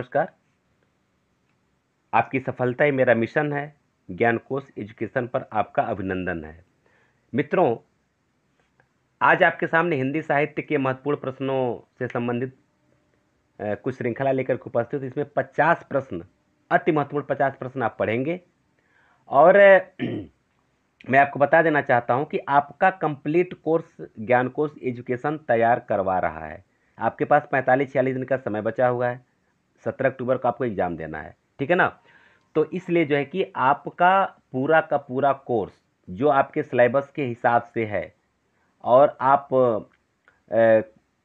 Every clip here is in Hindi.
नमस्कार आपकी सफलता ही मेरा मिशन है ज्ञान कोश एजुकेशन पर आपका अभिनंदन है मित्रों आज आपके सामने हिंदी साहित्य के महत्वपूर्ण प्रश्नों से संबंधित कुछ श्रृंखला लेकर उपस्थित इसमें पचास प्रश्न अति महत्वपूर्ण पचास प्रश्न आप पढ़ेंगे और मैं आपको बता देना चाहता हूं कि आपका कंप्लीट कोर्स ज्ञान कोश एजुकेशन तैयार करवा रहा है आपके पास पैंतालीस छियालीस दिन का समय बचा हुआ है सत्रह अक्टूबर को आपको एग्ज़ाम देना है ठीक है ना तो इसलिए जो है कि आपका पूरा का पूरा कोर्स जो आपके सिलेबस के हिसाब से है और आप ए,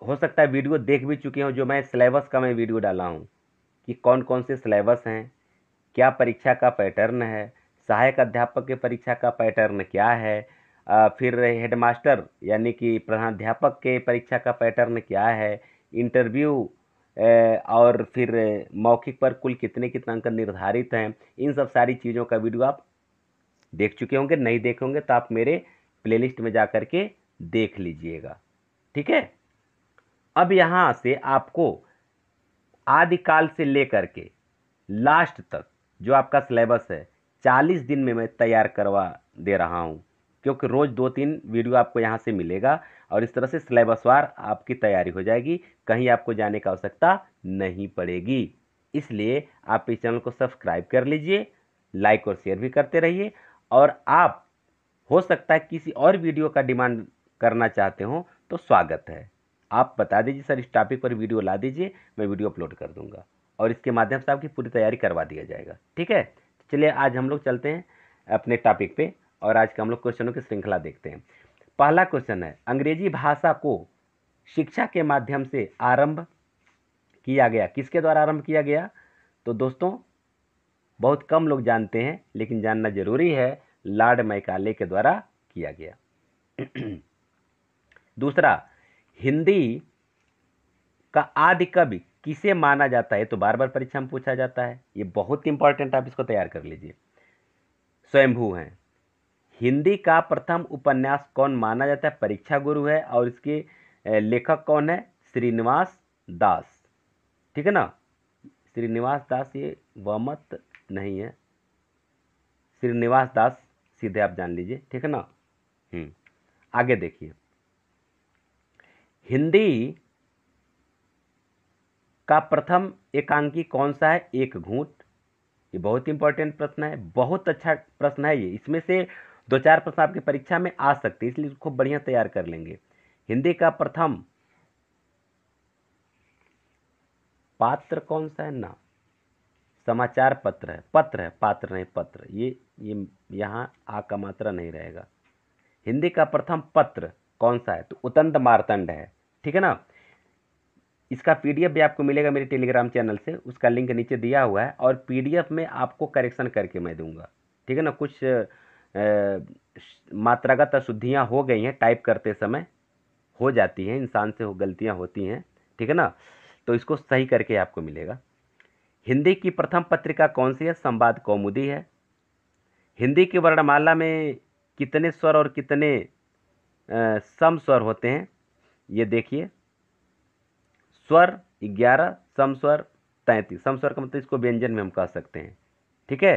हो सकता है वीडियो देख भी चुके हो जो मैं सिलेबस का मैं वीडियो डाला हूँ कि कौन कौन से सिलेबस हैं क्या परीक्षा का पैटर्न है सहायक अध्यापक के परीक्षा का पैटर्न क्या है आ, फिर हेडमास्टर यानी कि प्रधानाध्यापक के परीक्षा का पैटर्न क्या है इंटरव्यू और फिर मौखिक पर कुल कितने कितने अंक निर्धारित हैं इन सब सारी चीज़ों का वीडियो आप देख चुके होंगे नहीं देखे होंगे तो आप मेरे प्लेलिस्ट में जा कर के देख लीजिएगा ठीक है अब यहाँ से आपको आदिकाल से लेकर के लास्ट तक जो आपका सिलेबस है चालीस दिन में मैं तैयार करवा दे रहा हूँ क्योंकि रोज़ दो तीन वीडियो आपको यहाँ से मिलेगा और इस तरह से सिलेबसवार आपकी तैयारी हो जाएगी कहीं आपको जाने की आवश्यकता नहीं पड़ेगी इसलिए आप इस चैनल को सब्सक्राइब कर लीजिए लाइक और शेयर भी करते रहिए और आप हो सकता है किसी और वीडियो का डिमांड करना चाहते हो तो स्वागत है आप बता दीजिए सर इस टॉपिक पर वीडियो ला दीजिए मैं वीडियो अपलोड कर दूंगा और इसके माध्यम से आपकी पूरी तैयारी करवा दिया जाएगा ठीक है चलिए आज हम लोग चलते हैं अपने टॉपिक पे और आज के हम लोग क्वेश्चनों की श्रृंखला देखते हैं पहला क्वेश्चन है अंग्रेजी भाषा को शिक्षा के माध्यम से आरंभ किया गया किसके द्वारा आरंभ किया गया तो दोस्तों बहुत कम लोग जानते हैं लेकिन जानना जरूरी है लॉर्ड मैकाले के द्वारा किया गया दूसरा हिंदी का आदि कवि किसे माना जाता है तो बार बार परीक्षा में पूछा जाता है ये बहुत इंपॉर्टेंट आप इसको तैयार कर लीजिए स्वयंभू हैं हिंदी का प्रथम उपन्यास कौन माना जाता है परीक्षा गुरु है और इसके लेखक कौन है श्रीनिवास दास ठीक है ना श्रीनिवास दास ये वमत नहीं है श्रीनिवास दास सीधे आप जान लीजिए ठीक है ना हम्म, आगे देखिए हिंदी का प्रथम एकांकी कौन सा है एक घूट ये बहुत इंपॉर्टेंट प्रश्न है बहुत अच्छा प्रश्न है ये इसमें से दो चार प्रश्न आपकी परीक्षा में आ सकते हैं इसलिए उसको बढ़िया तैयार कर लेंगे हिंदी का प्रथम पात्र कौन सा है ना समाचार पत्र है पत्र है पात्र नहीं पत्र ये ये यहाँ आ का मात्रा नहीं रहेगा हिंदी का प्रथम पत्र कौन सा है तो उतंत मारतंड है ठीक है ना इसका पीडीएफ भी आपको मिलेगा मेरे टेलीग्राम चैनल से उसका लिंक नीचे दिया हुआ है और पीडीएफ में आपको करेक्शन करके मैं दूंगा ठीक है ना कुछ मात्रागत अशुद्धियाँ हो गई हैं टाइप करते समय हो जाती हैं इंसान से हो गलतियाँ होती हैं ठीक है ना तो इसको सही करके आपको मिलेगा हिंदी की प्रथम पत्रिका कौन सी है संवाद कौमुदी है हिंदी की वर्णमाला में कितने स्वर और कितने सम स्वर होते हैं ये देखिए स्वर ग्यारह सम स्वर तैंतीस सम स्वर का मतलब इसको व्यंजन में हम कह सकते हैं ठीक है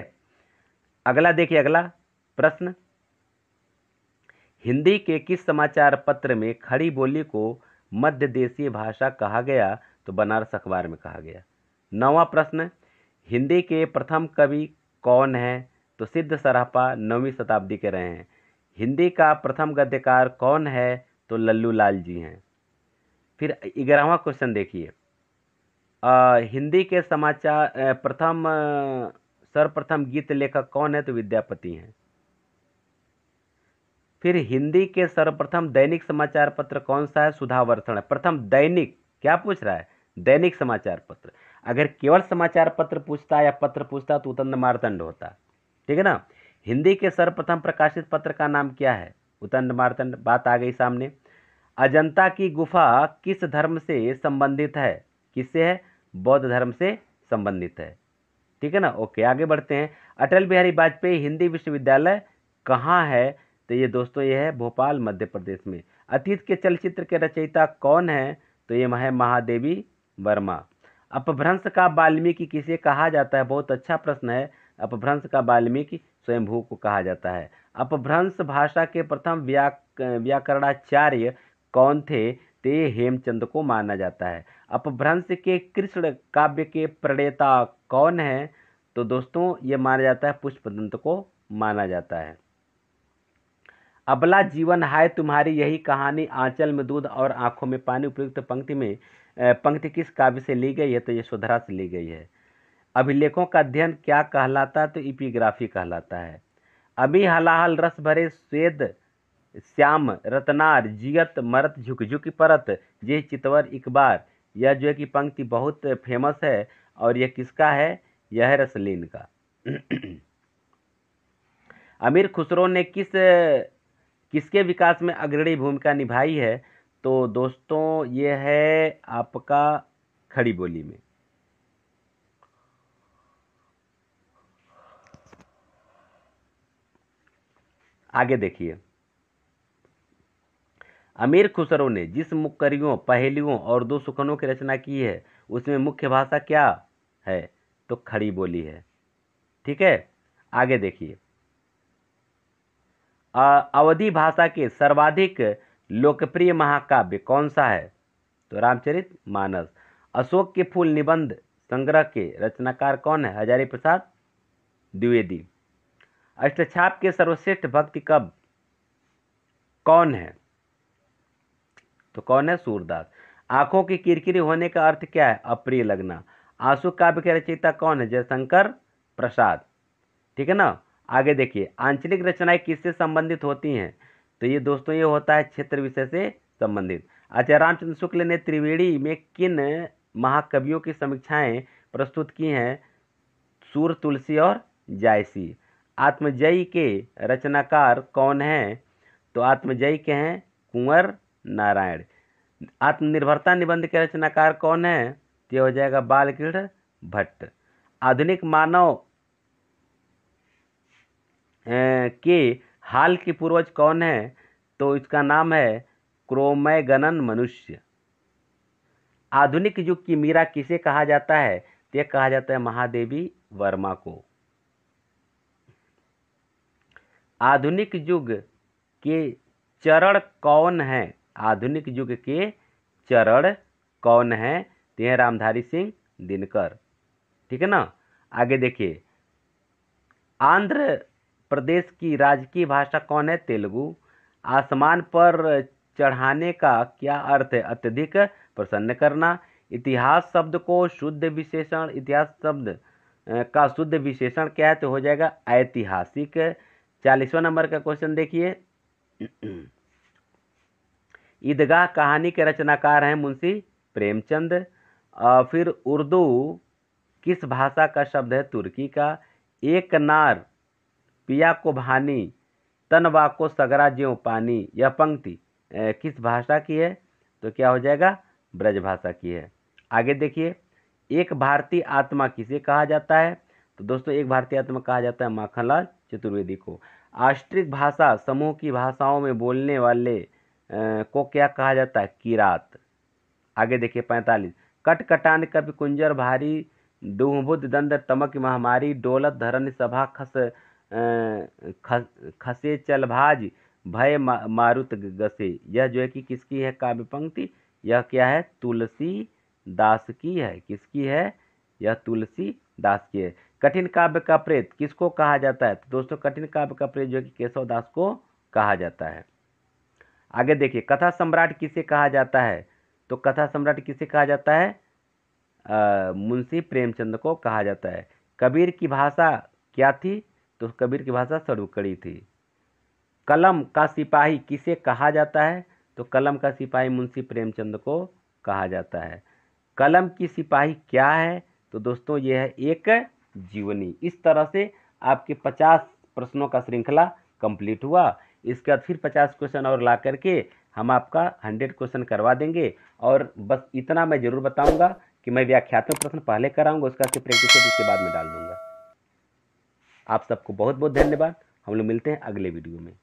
अगला देखिए अगला प्रश्न हिंदी के किस समाचार पत्र में खड़ी बोली को मध्य देशीय भाषा कहा गया तो बनारस अखबार में कहा गया नवा प्रश्न हिंदी के प्रथम कवि कौन है तो सिद्ध सरापा नौवीं शताब्दी के रहे हैं हिंदी का प्रथम गद्यकार कौन है तो लल्लू लाल जी हैं फिर ग्यारहवा क्वेश्चन देखिए हिंदी के समाचार प्रथम सर्वप्रथम गीत लेखक कौन है तो विद्यापति हैं फिर हिंदी के सर्वप्रथम दैनिक समाचार पत्र कौन सा है सुधावर्षण है प्रथम दैनिक क्या पूछ रहा है दैनिक समाचार पत्र अगर केवल समाचार पत्र पूछता या पत्र पूछता तो उतंड मारतंड होता ठीक है ना हिंदी के सर्वप्रथम प्रकाशित पत्र का नाम क्या है उतंड मारतंड बात आ गई सामने अजंता की गुफा किस धर्म से संबंधित है किससे है बौद्ध धर्म से संबंधित है ठीक है ना ओके आगे बढ़ते हैं अटल बिहारी वाजपेयी हिंदी विश्वविद्यालय कहाँ है तो ये दोस्तों ये है भोपाल मध्य प्रदेश में अतीत के चलचित्र के रचयिता कौन है तो ये है महादेवी वर्मा अपभ्रंश का वाल्मीकि किसे कहा जाता है बहुत अच्छा प्रश्न है अपभ्रंश का वाल्मीकि स्वयंभू को कहा जाता है अपभ्रंश भाषा के प्रथम व्या व्याकरणाचार्य कौन थे तो ये हेमचंद को माना जाता है अपभ्रंश के कृष्ण काव्य के प्रणेता कौन है तो दोस्तों ये माना जाता है पुष्पदंत को माना जाता है अबला जीवन हाय तुम्हारी यही कहानी आंचल में दूध और आंखों में पानी उपयुक्त पंक्ति में पंक्ति किस काव्य से ली गई है तो यशोधरा से ली गई है अभिलेखों का अध्ययन क्या कहलाता है तो इपिग्राफी कहलाता है अभी हलाहल रस भरे स्वेद श्याम रतनार जियत मरत झुकझुक परत ये चितवर इकबार यह जो है कि पंक्ति बहुत फेमस है और यह किसका है यह रसलीन का अमीर खुसरो ने किस किसके विकास में अग्रणी भूमिका निभाई है तो दोस्तों ये है आपका खड़ी बोली में आगे देखिए अमीर खुसरो ने जिस मुक्करियों पहेलियों और दो सुखनों की रचना की है उसमें मुख्य भाषा क्या है तो खड़ी बोली है ठीक है आगे देखिए अवधि भाषा के सर्वाधिक लोकप्रिय महाकाव्य कौन सा है तो रामचरित मानस अशोक के फूल निबंध संग्रह के रचनाकार कौन है हजारी प्रसाद द्विवेदी अष्टछाप के सर्वश्रेष्ठ भक्ति कब कौन है तो कौन है सूरदास आंखों की किरकिरी होने का अर्थ क्या है अप्रिय लगना आंसू काव्य के रचयिता कौन है जयशंकर प्रसाद ठीक है ना आगे देखिए आंचलिक रचनाएं किससे संबंधित होती हैं तो ये दोस्तों ये होता है क्षेत्र विषय से संबंधित अच्छा रामचंद्र शुक्ल ने त्रिवेणी में किन महाकवियों की समीक्षाएं प्रस्तुत की हैं सूर तुलसी और जायसी आत्मजयी के रचनाकार कौन हैं तो आत्मजयी के हैं कुंवर नारायण आत्मनिर्भरता निबंध के रचनाकार कौन हैं तो हो जाएगा बालकृष्ण भट्ट आधुनिक मानव के हाल के पूर्वज कौन है तो इसका नाम है क्रोमैगनन मनुष्य आधुनिक युग की मीरा किसे कहा जाता है तो यह कहा जाता है महादेवी वर्मा को आधुनिक युग के चरण कौन है आधुनिक युग के चरण कौन है तो हैं रामधारी सिंह दिनकर ठीक है ना आगे देखिए आंध्र प्रदेश की राजकीय भाषा कौन है तेलुगु आसमान पर चढ़ाने का क्या अर्थ है अत्यधिक प्रसन्न करना इतिहास शब्द को शुद्ध विशेषण इतिहास शब्द का शुद्ध विशेषण क्या है तो हो जाएगा ऐतिहासिक चालीसवा नंबर का क्वेश्चन देखिए ईदगाह कहानी के रचनाकार हैं मुंशी प्रेमचंद फिर उर्दू किस भाषा का शब्द है तुर्की का एक नार पिया को भानी तनवा को सगरा ज्यो पानी यह पंक्ति किस भाषा की है तो क्या हो जाएगा ब्रज भाषा की है आगे देखिए एक भारतीय आत्मा किसे कहा जाता है तो दोस्तों एक भारतीय आत्मा कहा जाता है माखनलाल चतुर्वेदी को आष्ट्रिक भाषा समूह की भाषाओं में बोलने वाले को क्या कहा जाता है किरात आगे देखिए पैंतालीस कटकटान कवि कुंजर भारी दुहबुद दंद तमक महामारी डोलत धरन सभा खस ख खसे चलभाज भय मारुत गसे यह जो है कि किसकी है काव्य पंक्ति यह क्या है तुलसी दास की है किसकी है यह तुलसी दास की है कठिन काव्य का प्रेत किसको कहा जाता है तो दोस्तों कठिन काव्य का प्रेत जो है कि केशव दास को कहा जाता है आगे देखिए कथा सम्राट किसे कहा जाता है तो कथा सम्राट किसे कहा जाता है मुंशी प्रेमचंद को कहा जाता है कबीर की भाषा क्या थी तो कबीर की भाषा सरुकड़ी थी कलम का सिपाही किसे कहा जाता है तो कलम का सिपाही मुंशी प्रेमचंद को कहा जाता है कलम की सिपाही क्या है तो दोस्तों यह है एक जीवनी इस तरह से आपके पचास प्रश्नों का श्रृंखला कंप्लीट हुआ इसके बाद फिर पचास क्वेश्चन और ला करके हम आपका हंड्रेड क्वेश्चन करवा देंगे और बस इतना मैं ज़रूर बताऊंगा कि मैं व्याख्यात्मक प्रश्न पहले कराऊंगा उसका प्रैक्टिस उसके बाद में डाल दूंगा आप सबको बहुत बहुत धन्यवाद हम लोग मिलते हैं अगले वीडियो में